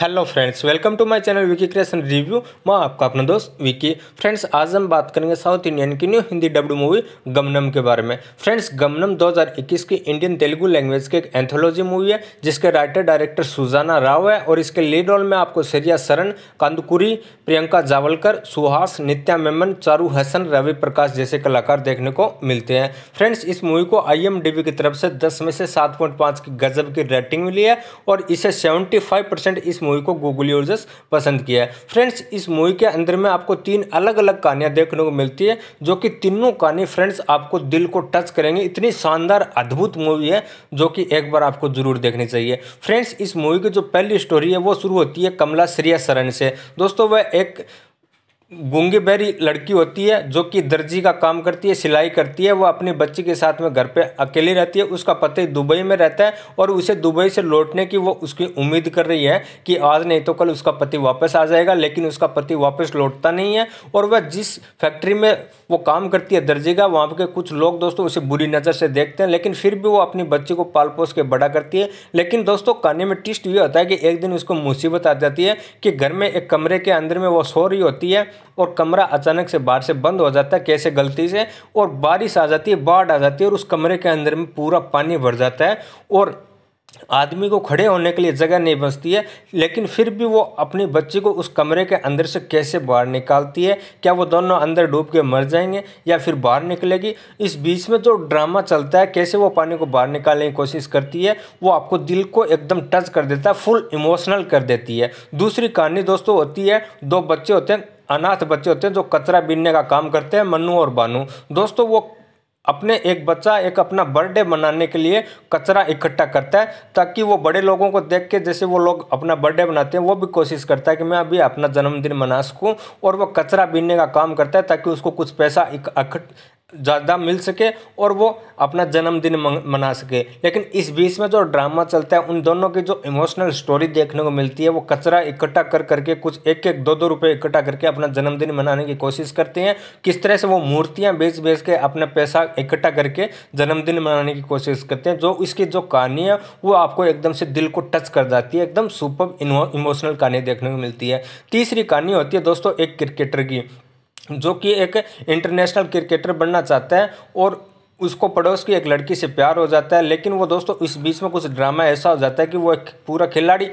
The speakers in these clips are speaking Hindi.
hello friends welcome to my channel Vicky creation review मैं आपका अपना दोस्त विकी फ्रेंड्स आज हम बात करेंगे साउथ इंडियन की new Hindi dubbed movie Gamanam के बारे में फ्रेंड्स गमनम 2021 की इंडियन तेलुगु लैंग्वेज की एक एंथोलॉजी मूवी है जिसके राइटर डायरेक्टर सुजाना राव है और इसके लीड रोल में आपको सरिया सरन कांदुकुरी प्रियंका जावलकर सुहास नित्या मेमन चारू हसन रवि प्रकाश जैसे कलाकार देखने को मिलते हैं फ्रेंड्स इस मूवी को आई की तरफ से दस में से सात की गजब की रेटिंग मिली है और इसे सेवेंटी इस मूवी को गूगल यूजर्स पसंद किया है फ्रेंड्स इस मूवी के अंदर में आपको तीन अलग अलग कहानियाँ देखने को मिलती है जो कि तीनों कहानी फ्रेंड्स आपको दिल को टच करेंगे इतनी शानदार अद्भुत मूवी है जो कि एक बार आपको जरूर देखनी चाहिए फ्रेंड्स इस मूवी की जो पहली स्टोरी है वो शुरू होती है कमला श्रेया शरण से दोस्तों वह एक गूंगी बहरी लड़की होती है जो कि दर्जी का काम करती है सिलाई करती है वह अपने बच्चे के साथ में घर पे अकेली रहती है उसका पति दुबई में रहता है और उसे दुबई से लौटने की वो उसकी उम्मीद कर रही है कि आज नहीं तो कल उसका पति वापस आ जाएगा लेकिन उसका पति वापस लौटता नहीं है और वह जिस फैक्ट्री में वो काम करती है दर्जी का वहाँ के कुछ लोग दोस्तों उसे बुरी नज़र से देखते हैं लेकिन फिर भी वो अपने बच्चे को पाल पोस के बड़ा करती है लेकिन दोस्तों कहने में टिस्ट ये होता है कि एक दिन उसको मुसीबत आ जाती है कि घर में एक कमरे के अंदर में वो सो रही होती है और कमरा अचानक से बाहर से बंद हो जाता है कैसे गलती से और बारिश आ जाती है बाढ़ आ जाती है और उस कमरे के अंदर में पूरा पानी भर जाता है और आदमी को खड़े होने के लिए जगह नहीं बचती है लेकिन फिर भी वो अपने बच्चे को उस कमरे के अंदर से कैसे बाहर निकालती है क्या वो दोनों अंदर डूब के मर जाएंगे या फिर बाहर निकलेगी इस बीच में जो ड्रामा चलता है कैसे वो पानी को बाहर निकालने की कोशिश करती है वो आपको दिल को एकदम टच कर देता है फुल इमोशनल कर देती है दूसरी कहानी दोस्तों होती है दो बच्चे होते हैं अनाथ बच्चे होते हैं जो कचरा बीनने का काम करते हैं मनु और बानू दोस्तों वो अपने एक बच्चा एक अपना बर्थडे मनाने के लिए कचरा इकट्ठा करता है ताकि वो बड़े लोगों को देख के जैसे वो लोग अपना बर्थडे मनाते हैं वो भी कोशिश करता है कि मैं अभी अपना जन्मदिन मना सकूं और वो कचरा बीनने का काम करता है ताकि उसको कुछ पैसा ज़्यादा मिल सके और वो अपना जन्मदिन मना सके लेकिन इस बीच में जो ड्रामा चलता है उन दोनों की जो इमोशनल स्टोरी देखने को मिलती है वो कचरा इकट्ठा कर करके कुछ एक एक दो दो रुपए इकट्ठा करके अपना जन्मदिन मनाने की कोशिश करते हैं किस तरह से वो मूर्तियाँ बेच बेच के अपना पैसा इकट्ठा करके जन्मदिन मनाने की कोशिश करते हैं जो इसकी जो कहानी है वो आपको एकदम से दिल को टच कर जाती है एकदम सुपर इमोशनल कहानी देखने को मिलती है तीसरी कहानी होती है दोस्तों एक क्रिकेटर की जो कि एक इंटरनेशनल क्रिकेटर बनना चाहते हैं और उसको पड़ोस की एक लड़की से प्यार हो जाता है लेकिन वो दोस्तों इस बीच में कुछ ड्रामा ऐसा हो जाता है कि वो एक पूरा खिलाड़ी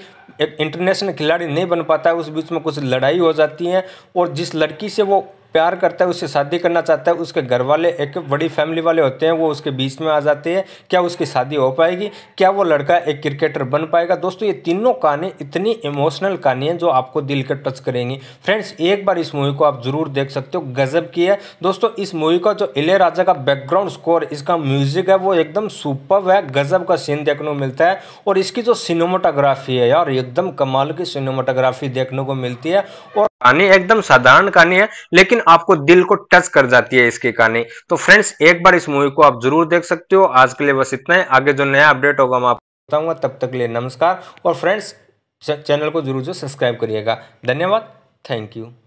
एक इंटरनेशनल खिलाड़ी नहीं बन पाता है उस बीच में कुछ लड़ाई हो जाती है और जिस लड़की से वो प्यार करता है उससे शादी करना चाहता है उसके घर वाले एक बड़ी फैमिली वाले होते हैं वो उसके बीच में आ जाते हैं क्या उसकी शादी हो पाएगी क्या वो लड़का एक क्रिकेटर बन पाएगा दोस्तों ये तीनों कहानी इतनी इमोशनल कहानी है जो आपको दिल के टच करेंगी फ्रेंड्स एक बार इस मूवी को आप जरूर देख सकते हो गजब की है दोस्तों इस मूवी का जो इले राजा का बैकग्राउंड स्कोर इसका म्यूजिक है वो एकदम सुपर है गजब का सीन देखने को मिलता है और इसकी जो सिनेमाटोग्राफी है यार एकदम कमाल की सिनेमाटोग्राफी देखने को मिलती है और कहानी एकदम साधारण कहानी है लेकिन आपको दिल को टच कर जाती है इसकी कहानी तो फ्रेंड्स एक बार इस मूवी को आप जरूर देख सकते हो आज के लिए बस इतना है आगे जो नया अपडेट होगा मैं आपको बताऊंगा तब तक लिए नमस्कार और फ्रेंड्स चैनल को जरूर जो सब्सक्राइब करिएगा धन्यवाद थैंक यू